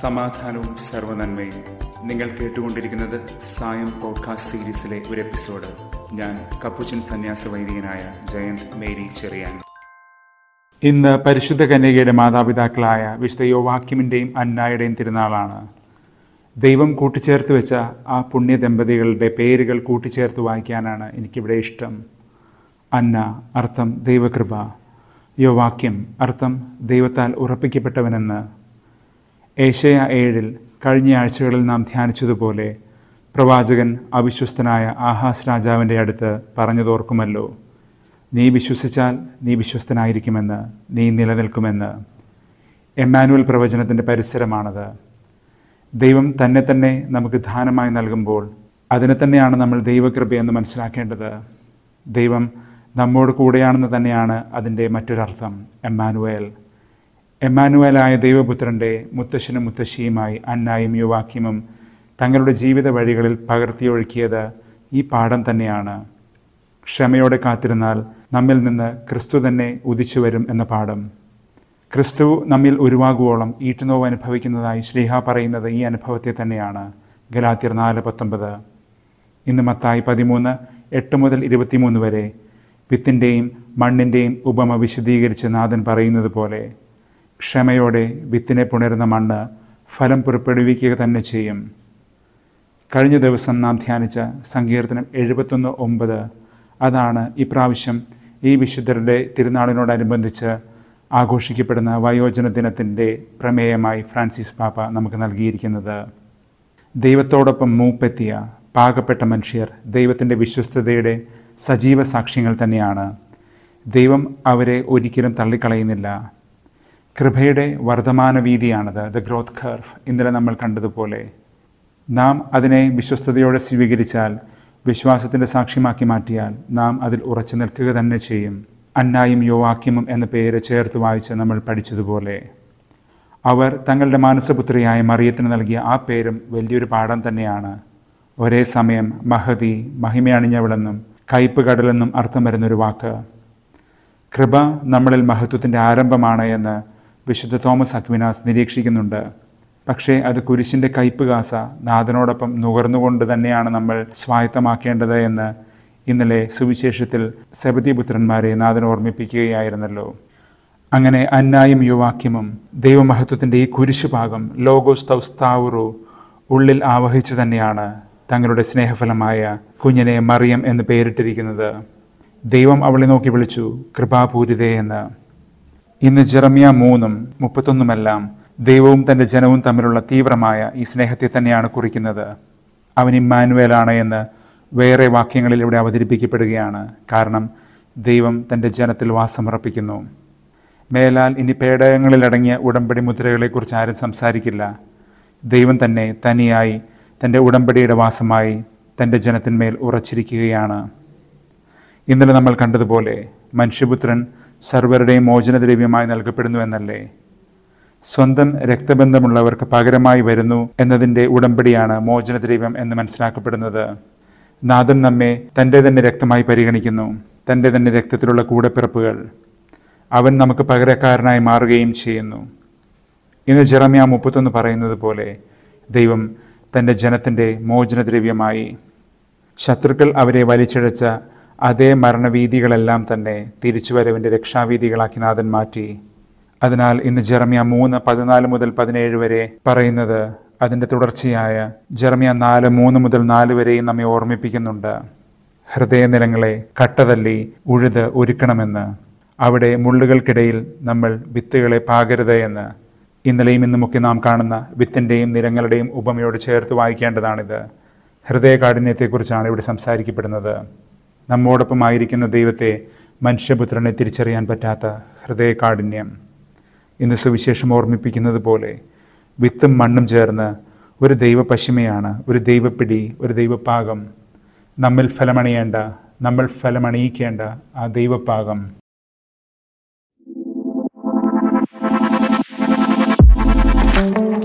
സമാധാനവും സർവനന്മയും നിങ്ങൾ കേട്ടുകൊണ്ടിരിക്കുന്നത് സായം പോഡ്കാസ്റ്റ് സീരീസിലെ ഒരു എപ്പിസോഡ് ഞാൻ കപ്പുച്ചൻ സന്യാസ വൈദികനായ ജയന്ത് മേരി ചെറിയാൻ ഇന്ന് പരിശുദ്ധ കന്യകയുടെ മാതാപിതാക്കളായ വിശുദ്ധ യോവാക്യമിൻ്റെയും അന്നായുടെയും തിരുനാളാണ് ദൈവം കൂട്ടിച്ചേർത്ത് വെച്ച ആ പുണ്യ ദമ്പതികളുടെ പേരുകൾ കൂട്ടിച്ചേർത്ത് വായിക്കാനാണ് എനിക്കിവിടെ ഇഷ്ടം അന്ന അർത്ഥം ദൈവകൃപ യോവാക്യം അർത്ഥം ദൈവത്താൽ ഉറപ്പിക്കപ്പെട്ടവനെന്ന് ഏഷ്യ ഏഴിൽ കഴിഞ്ഞ ആഴ്ചകളിൽ നാം ധ്യാനിച്ചതുപോലെ പ്രവാചകൻ അവിശ്വസ്തനായ ആഹാസ് രാജാവിൻ്റെ അടുത്ത് പറഞ്ഞതോർക്കുമല്ലോ നീ വിശ്വസിച്ചാൽ നീ വിശ്വസ്തനായിരിക്കുമെന്ന് നീ നിലനിൽക്കുമെന്ന് എമ്മാനുവൽ പ്രവചനത്തിൻ്റെ പരിസരമാണത് ദൈവം തന്നെ തന്നെ നമുക്ക് ദാനമായി നൽകുമ്പോൾ അതിനെ തന്നെയാണ് നമ്മൾ ദൈവകൃപയെന്ന് മനസ്സിലാക്കേണ്ടത് ദൈവം നമ്മോട് കൂടെയാണെന്ന് തന്നെയാണ് അതിൻ്റെ മറ്റൊരർത്ഥം എമ്മാനുവേൽ എമ്മാനുവേലായ ദൈവപുത്രൻ്റെ മുത്തശ്ശനും മുത്തശ്ശിയുമായി അന്നായും യുവാക്യമും തങ്ങളുടെ ജീവിത വഴികളിൽ പകർത്തിയൊഴുക്കിയത് ഈ പാഠം തന്നെയാണ് ക്ഷമയോടെ കാത്തിരുന്നാൽ നമ്മിൽ നിന്ന് ക്രിസ്തു തന്നെ ഉദിച്ചു വരും എന്ന പാഠം ക്രിസ്തു നമ്മിൽ ഉരുവാകുവോളം ഈറ്റുനോവ് അനുഭവിക്കുന്നതായി ശ്ലീഹ പറയുന്നത് ഈ അനുഭവത്തെ തന്നെയാണ് ഗലാത്തിർ നാല് പത്തൊമ്പത് ഇന്ന് മത്തായി പതിമൂന്ന് എട്ട് മുതൽ ഇരുപത്തിമൂന്ന് വരെ വിത്തിൻ്റെയും മണ്ണിൻ്റെയും ഉപമ വിശദീകരിച്ച് നാഥൻ പറയുന്നത് പോലെ ക്ഷമയോടെ വിത്തിനെ പുണരുന്ന മണ്ണ് ഫലം പുറപ്പെടുവിക്കുക തന്നെ ചെയ്യും കഴിഞ്ഞ ദിവസം നാം ധ്യാനിച്ച സങ്കീർത്തനം എഴുപത്തൊന്ന് ഒമ്പത് അതാണ് ഇപ്രാവശ്യം ഈ വിശുദ്ധരുടെ തിരുനാളിനോടനുബന്ധിച്ച് ആഘോഷിക്കപ്പെടുന്ന വയോജന ദിനത്തിൻ്റെ പ്രമേയമായി ഫ്രാൻസിസ് പാപ്പ നമുക്ക് നൽകിയിരിക്കുന്നത് ദൈവത്തോടൊപ്പം മൂപ്പെത്തിയ പാകപ്പെട്ട മനുഷ്യർ ദൈവത്തിൻ്റെ വിശ്വസ്തതയുടെ സജീവ സാക്ഷ്യങ്ങൾ തന്നെയാണ് ദൈവം അവരെ ഒരിക്കലും തള്ളിക്കളയുന്നില്ല കൃപയുടെ വർധമാന വീതിയാണത് ദ ഗ്രോത്ത് കർവ് ഇന്നലെ നമ്മൾ കണ്ടതുപോലെ നാം അതിനെ വിശ്വസ്തയോടെ സ്വീകരിച്ചാൽ വിശ്വാസത്തിൻ്റെ സാക്ഷ്യമാക്കി മാറ്റിയാൽ നാം അതിൽ ഉറച്ചു നിൽക്കുക തന്നെ ചെയ്യും അന്നായും യുവാക്യമും എന്ന പേര് ചേർത്ത് വായിച്ച് നമ്മൾ പഠിച്ചതുപോലെ അവർ തങ്ങളുടെ മാനസപുത്രിയായ മറിയത്തിന് നൽകിയ ആ പേരും വലിയൊരു പാഠം തന്നെയാണ് ഒരേ സമയം മഹതി മഹിമയണിഞ്ഞവളെന്നും കയ്പ് കടലെന്നും അർത്ഥം വരുന്നൊരു വാക്ക് കൃപ നമ്മളിൽ മഹത്വത്തിൻ്റെ ആരംഭമാണ് എന്ന് വിശുദ്ധ തോമസ് അക്വിനാസ് നിരീക്ഷിക്കുന്നുണ്ട് പക്ഷേ അത് കുരിശിൻ്റെ കയ്പ് കാസ നാഥനോടൊപ്പം നുകർന്നുകൊണ്ട് തന്നെയാണ് നമ്മൾ സ്വായത്തമാക്കേണ്ടത് എന്ന് ഇന്നലെ സുവിശേഷത്തിൽ സബതിപുത്രന്മാരെ നാഥൻ ഓർമ്മിപ്പിക്കുകയായിരുന്നല്ലോ അങ്ങനെ അന്നായും യുവാക്യമും ദൈവമഹത്വത്തിൻ്റെ ഈ കുരിശുഭാഗം ലോഗോസ് തൗസ്താവുറു ഉള്ളിൽ ആവഹിച്ചു തന്നെയാണ് തങ്ങളുടെ സ്നേഹഫലമായ കുഞ്ഞിനെ മറിയം എന്ന് പേരിട്ടിരിക്കുന്നത് ദൈവം അവളെ നോക്കി വിളിച്ചു കൃപാപൂരിതേ എന്ന് ഇന്ന് ജെറമിയ മൂന്നും മുപ്പത്തൊന്നുമെല്ലാം ദൈവവും തൻ്റെ ജനവും തമ്മിലുള്ള തീവ്രമായ ഈ സ്നേഹത്തെ തന്നെയാണ് കുറിക്കുന്നത് അവൻ ഇമ്മാനുവേലാണ് എന്ന് വേറെ വാക്യങ്ങളിൽ ഇവിടെ അവതരിപ്പിക്കപ്പെടുകയാണ് കാരണം ദൈവം തൻ്റെ ജനത്തിൽ വാസമർപ്പിക്കുന്നു മേലാൽ ഇനി പേടകങ്ങളിലടങ്ങിയ ഉടമ്പടി മുദ്രകളെക്കുറിച്ച് ആരും സംസാരിക്കില്ല ദൈവം തന്നെ തനിയായി തൻ്റെ ഉടമ്പടിയുടെ വാസമായി തൻ്റെ ജനത്തിന്മേൽ ഉറച്ചിരിക്കുകയാണ് ഇന്നലെ നമ്മൾ കണ്ടതുപോലെ മനുഷ്യപുത്രൻ സർവരുടെയും മോചനദ്രവ്യമായി നൽകപ്പെടുന്നു എന്നല്ലേ സ്വന്തം രക്തബന്ധമുള്ളവർക്ക് പകരമായി വരുന്നു എന്നതിൻ്റെ ഉടമ്പടിയാണ് മോചനദ്രവ്യം എന്ന് മനസ്സിലാക്കപ്പെടുന്നത് നാഥൻ നമ്മെ തൻ്റെ തന്നെ രക്തമായി പരിഗണിക്കുന്നു തൻ്റെ തന്നെ രക്തത്തിലുള്ള കൂടെപ്പിറപ്പുകൾ അവൻ നമുക്ക് പകരക്കാരനായി മാറുകയും ചെയ്യുന്നു ഇന്ന് ജെറമിയ മുപ്പത്തൊന്ന് പറയുന്നത് പോലെ ദൈവം തൻ്റെ ജനത്തിൻ്റെ മോചനദ്രവ്യമായി ശത്രുക്കൾ അവരെ വലിച്ചിഴച്ച അതേ മരണവീതികളെല്ലാം തന്നെ തിരിച്ചുവരവിൻ്റെ രക്ഷാവീതികളാക്കി നാഥൻ മാറ്റി അതിനാൽ ഇന്ന് ജെർമിയ മൂന്ന് പതിനാല് മുതൽ പതിനേഴ് വരെ പറയുന്നത് അതിൻ്റെ തുടർച്ചയായ ജെർമിയ നാല് മൂന്ന് മുതൽ നാല് വരെയും നമ്മെ ഓർമ്മിപ്പിക്കുന്നുണ്ട് ഹൃദയനിലങ്ങളെ കട്ടതല്ലി ഉഴുത് ഒരുക്കണമെന്ന് അവിടെ മുള്ളുകൾക്കിടയിൽ നമ്മൾ വിത്തുകളെ പാകരുത് എന്ന് ഇന്നലെയും ഇന്നുമൊക്കെ നാം കാണുന്ന വിത്തിൻ്റെയും നിരങ്ങളുടെയും ഉപമയോട് ചേർത്ത് വായിക്കേണ്ടതാണിത് കാഠിന്യത്തെക്കുറിച്ചാണ് ഇവിടെ സംസാരിക്കപ്പെടുന്നത് നമ്മോടൊപ്പം ആയിരിക്കുന്ന ദൈവത്തെ മനുഷ്യപുത്രനെ തിരിച്ചറിയാൻ പറ്റാത്ത കാഠിന്യം ഇന്ന് സുവിശേഷം ഓർമ്മിപ്പിക്കുന്നത് പോലെ വിത്തും മണ്ണും ചേർന്ന് ഒരു ദൈവപശിമയാണ് ഒരു ദൈവപ്പിടി ഒരു ദൈവപാകം നമ്മിൽ ഫലമണിയേണ്ട നമ്മൾ ഫലമണിയിക്കേണ്ട ആ ദൈവപാകം Thank you.